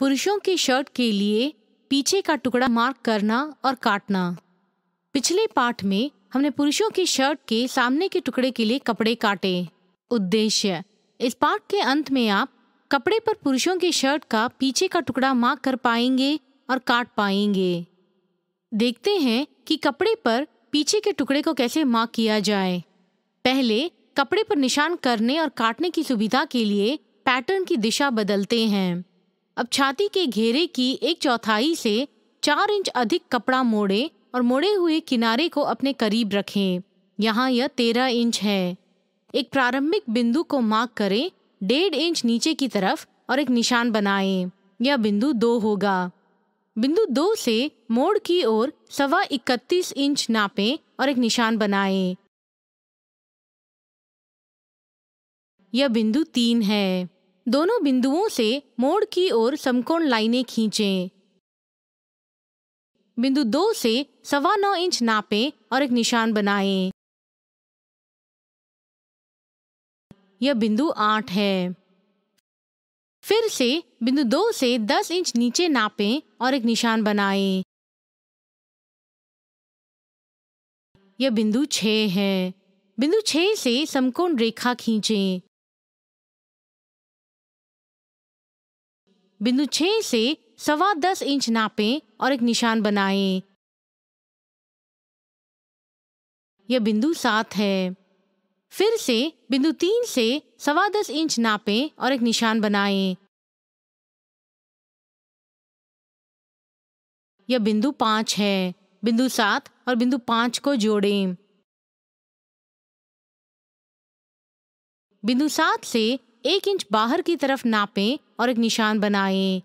पुरुषों के शर्ट के लिए पीछे का टुकड़ा मार्क करना और काटना पिछले पाठ में हमने पुरुषों की शर्ट के सामने के टुकड़े के लिए कपड़े काटे उद्देश्य इस पाठ के अंत में आप कपड़े पर पुरुषों के शर्ट का पीछे का टुकड़ा मार्क कर पाएंगे और काट पाएंगे देखते हैं कि कपड़े पर पीछे के टुकड़े को कैसे मार्क किया जाए पहले कपड़े पर निशान करने और काटने की सुविधा के लिए पैटर्न की दिशा बदलते हैं अब छाती के घेरे की एक चौथाई से चार इंच अधिक कपड़ा मोड़े और मोड़े हुए किनारे को अपने करीब रखें यहाँ यह तेरह इंच है एक प्रारंभिक बिंदु को मार्क करें डेढ़ इंच नीचे की तरफ और एक निशान बनाएं यह बिंदु दो होगा बिंदु दो से मोड़ की ओर सवा इकतीस इंच नापें और एक निशान बनाएं यह बिंदु तीन है दोनों बिंदुओं से मोड़ की ओर समकोण लाइनें खींचें बिंदु दो से सवा नौ इंच नापें और एक निशान बनाएं। यह बिंदु आठ है फिर से बिंदु दो से दस इंच नीचे नापें और एक निशान बनाएं। यह बिंदु छ है बिंदु छ से समकोण रेखा खींचें। बिंदु छह से सवा दस इंच नापें और एक निशान बनाएं। यह बिंदु सात है फिर से बिंदु तीन से सवा दस इंच नापें और एक निशान बनाएं। यह बिंदु पांच है बिंदु सात और बिंदु पांच को जोड़ें। बिंदु सात से एक इंच बाहर की तरफ नापें और एक निशान बनाएं।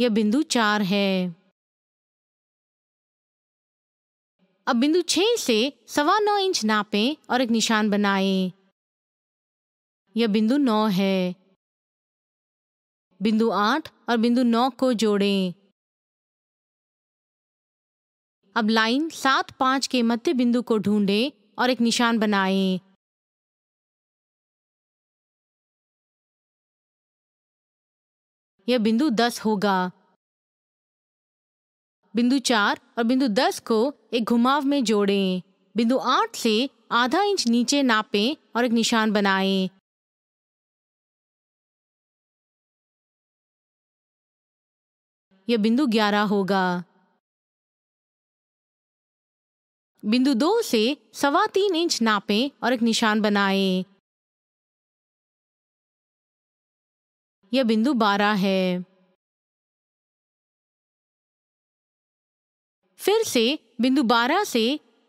यह बिंदु चार है अब बिंदु छह से सवा नौ इंच नापें और एक निशान बनाएं। यह बिंदु नौ है बिंदु आठ और बिंदु नौ को जोड़ें अब लाइन सात पांच के मध्य बिंदु को ढूंढें और एक निशान बनाएं। यह बिंदु दस होगा बिंदु चार और बिंदु दस को एक घुमाव में जोड़ें। बिंदु आठ से आधा इंच नीचे नापें और एक निशान बनाएं। यह बिंदु ग्यारह होगा बिंदु दो से सवा तीन इंच नापें और एक निशान बनाएं। यह बिंदु बारह है फिर से बिंदु बारह से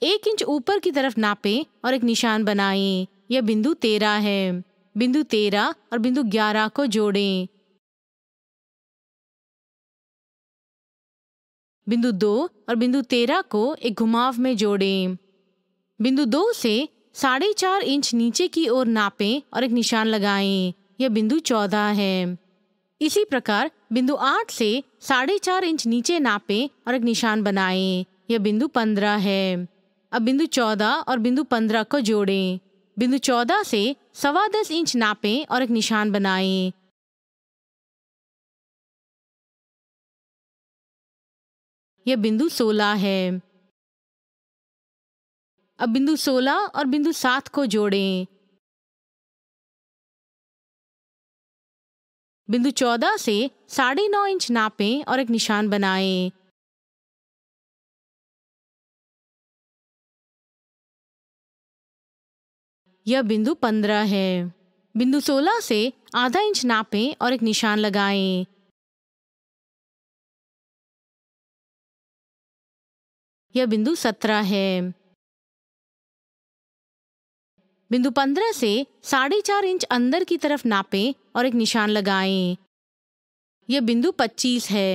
एक इंच ऊपर की तरफ नापें और एक निशान बनाएं। यह बिंदु तेरह है बिंदु तेरह और बिंदु ग्यारह को जोड़ें। बिंदु दो और बिंदु तेरह को एक घुमाव में जोड़ें। बिंदु दो से साढ़े चार इंच नीचे की ओर नापें और एक निशान लगाएं। यह बिंदु चौदह है इसी प्रकार बिंदु आठ से साढ़े चार इंच नीचे नापे और एक निशान बनाए यह बिंदु पंद्रह है अब बिंदु चौदह और बिंदु पंद्रह को जोड़ें। बिंदु चौदह से सवा दस इंच नापे और एक निशान बनाए यह बिंदु सोलह है अब बिंदु सोलह और बिंदु सात को जोड़ें बिंदु चौदह से साढ़े नौ इंच नापें और एक निशान बनाएं। यह बिंदु पंद्रह है बिंदु सोलह से आधा इंच नापें और एक निशान लगाएं। यह बिंदु सत्रह है बिंदु पंद्रह से साढ़े चार इंच अंदर की तरफ नापें और एक निशान लगाएं। यह बिंदु पच्चीस है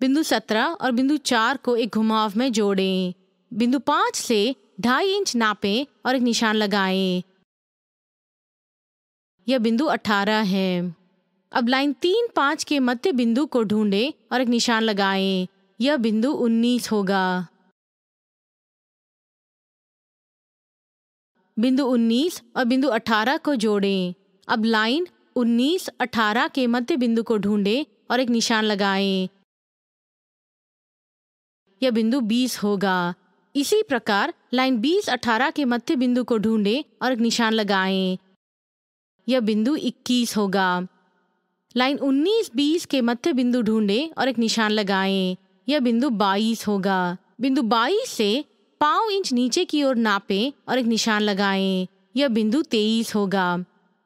बिंदु सत्रह और बिंदु चार को एक घुमाव में जोड़ें। बिंदु पांच से ढाई इंच नापें और एक निशान लगाएं। यह बिंदु अठारह है अब लाइन तीन पांच के मध्य बिंदु को ढूंढें और एक निशान लगाएं। यह बिंदु उन्नीस होगा बिंदु 19 और बिंदु 18 को जोड़ें अब लाइन 19 18 के मध्य बिंदु को ढूंढें और एक निशान लगाएं यह बिंदु 20 होगा इसी प्रकार लाइन 20 18 के मध्य बिंदु को ढूंढें और एक निशान लगाएं यह बिंदु 21 होगा लाइन 19 20 के मध्य बिंदु ढूंढें और एक निशान लगाएं यह बिंदु 22 होगा बिंदु 22 से पाँव इंच नीचे की ओर नापें और एक निशान लगाएं। यह बिंदु तेईस होगा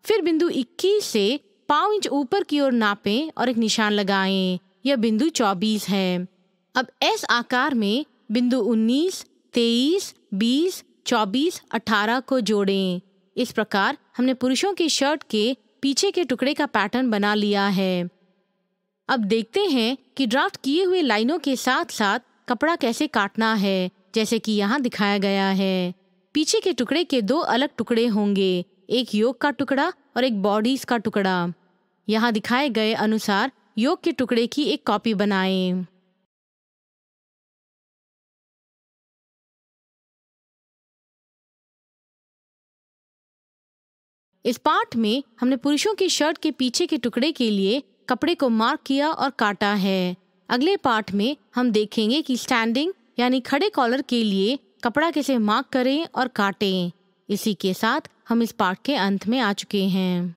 फिर बिंदु इक्कीस से पाँव इंच ऊपर की ओर नापें और एक निशान लगाएं। यह बिंदु चौबीस है अब एस आकार में बिंदु उन्नीस तेईस बीस चौबीस अठारह को जोड़ें। इस प्रकार हमने पुरुषों की शर्ट के पीछे के टुकड़े का पैटर्न बना लिया है अब देखते हैं कि ड्राफ्ट किए हुए लाइनों के साथ साथ कपड़ा कैसे काटना है जैसे कि यहाँ दिखाया गया है पीछे के टुकड़े के दो अलग टुकड़े होंगे एक योग का टुकड़ा और एक बॉडीज का टुकड़ा यहाँ दिखाए गए अनुसार योग के टुकड़े की एक कॉपी बनाएं। इस पार्ट में हमने पुरुषों की शर्ट के पीछे के टुकड़े के लिए कपड़े को मार्क किया और काटा है अगले पार्ट में हम देखेंगे कि स्टैंडिंग यानी खड़े कॉलर के लिए कपड़ा कैसे मार्क करें और काटें इसी के साथ हम इस पाठ के अंत में आ चुके हैं